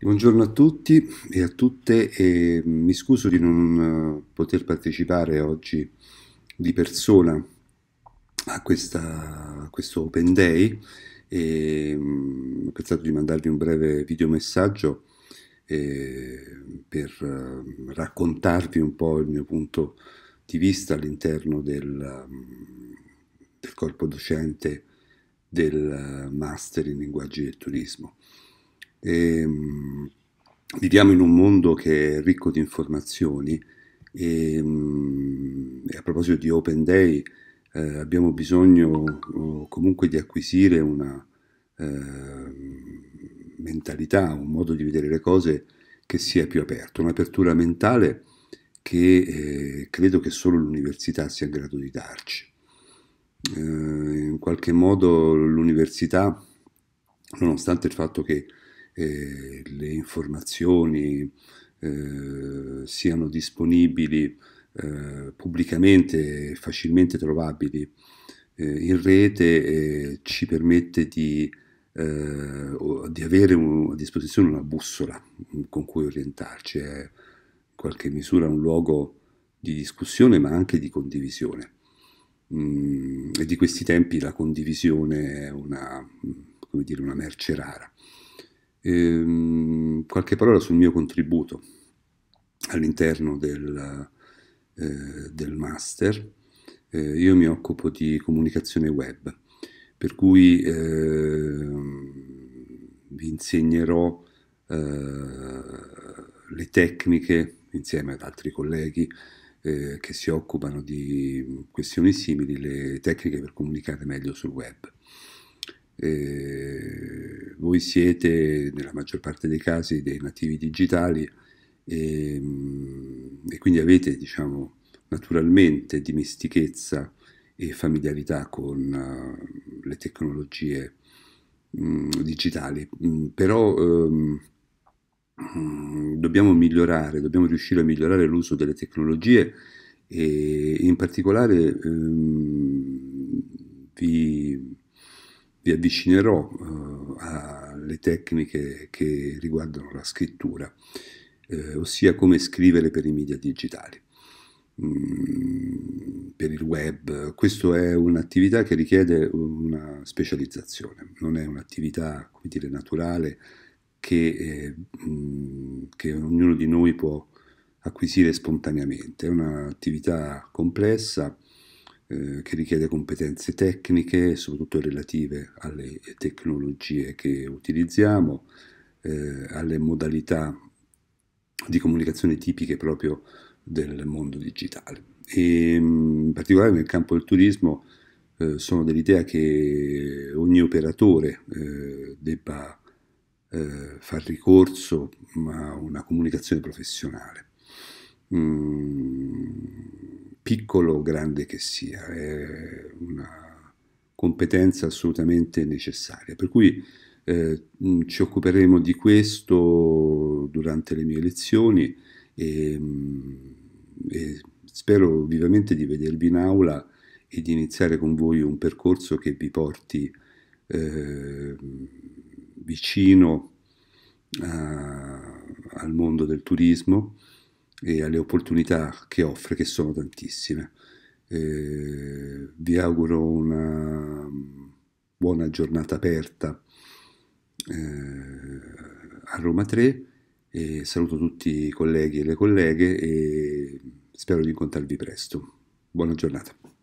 Buongiorno a tutti e a tutte e mi scuso di non eh, poter partecipare oggi di persona a, questa, a questo Open Day e mm, ho pensato di mandarvi un breve videomessaggio eh, per mm, raccontarvi un po' il mio punto di vista all'interno del, mm, del corpo docente del eh, Master in Linguaggi del Turismo. E, ehm, viviamo in un mondo che è ricco di informazioni e, ehm, e a proposito di Open Day eh, abbiamo bisogno oh, comunque di acquisire una eh, mentalità, un modo di vedere le cose che sia più aperto, un'apertura mentale che eh, credo che solo l'università sia in grado di darci. Eh, in qualche modo l'università, nonostante il fatto che eh, le informazioni eh, siano disponibili eh, pubblicamente, facilmente trovabili eh, in rete, ci permette di, eh, di avere un, a disposizione una bussola mm, con cui orientarci. È in qualche misura un luogo di discussione ma anche di condivisione. Mm, e di questi tempi la condivisione è una, mm, dire, una merce rara. E, ehm, qualche parola sul mio contributo all'interno del, eh, del master. Eh, io mi occupo di comunicazione web, per cui eh, vi insegnerò eh, le tecniche insieme ad altri colleghi eh, che si occupano di questioni simili, le tecniche per comunicare meglio sul web. Eh, voi siete nella maggior parte dei casi dei nativi digitali e, mm, e quindi avete diciamo naturalmente dimestichezza e familiarità con uh, le tecnologie mh, mm, digitali, mh, mm, però um, dobbiamo migliorare, dobbiamo riuscire a migliorare l'uso delle tecnologie e in particolare um, vi vi avvicinerò eh, alle tecniche che riguardano la scrittura, eh, ossia come scrivere per i media digitali, mm, per il web. Questa è un'attività che richiede una specializzazione, non è un'attività dire, naturale che, eh, mm, che, ognuno di noi può acquisire spontaneamente, è un'attività complessa eh, che richiede competenze tecniche, soprattutto relative alle tecnologie che utilizziamo, eh, alle modalità di comunicazione tipiche proprio del mondo digitale. E, mm, in particolare nel campo del turismo eh, sono dell'idea che ogni operatore eh, debba eh, far ricorso a una comunicazione professionale. Mm, piccolo o grande che sia, è una competenza assolutamente necessaria. Per cui eh, mm, ci occuperemo di questo durante le mie lezioni e, mm, e spero vivamente di vedervi in aula e di iniziare con voi un percorso che vi porti eh, vicino a, eh, al mondo del turismo e alle opportunità che offre, che sono tantissime. Eh, vi auguro una mm, buona giornata aperta eh, a Roma 3 e saluto tutti i colleghi e le colleghe e spero di incontrarvi presto. Buona giornata.